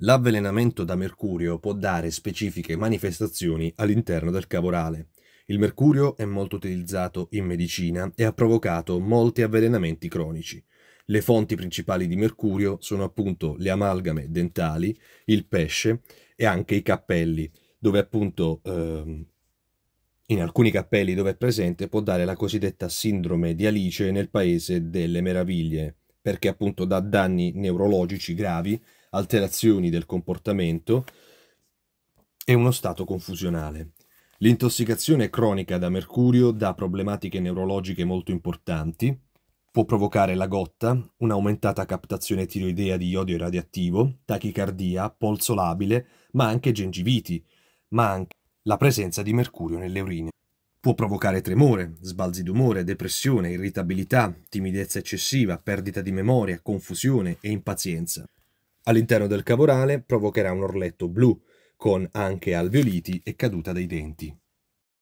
L'avvelenamento da mercurio può dare specifiche manifestazioni all'interno del cavorale. Il mercurio è molto utilizzato in medicina e ha provocato molti avvelenamenti cronici. Le fonti principali di mercurio sono appunto le amalgame dentali, il pesce e anche i cappelli, dove appunto ehm, in alcuni cappelli dove è presente può dare la cosiddetta sindrome di Alice nel paese delle meraviglie, perché appunto dà danni neurologici gravi alterazioni del comportamento e uno stato confusionale. L'intossicazione cronica da mercurio dà problematiche neurologiche molto importanti, può provocare la gotta, un'aumentata captazione tiroidea di iodio radioattivo, tachicardia, polso labile, ma anche gengiviti, ma anche la presenza di mercurio nelle urine. Può provocare tremore, sbalzi d'umore, depressione, irritabilità, timidezza eccessiva, perdita di memoria, confusione e impazienza. All'interno del cavorale provocherà un orletto blu, con anche alveoliti e caduta dei denti.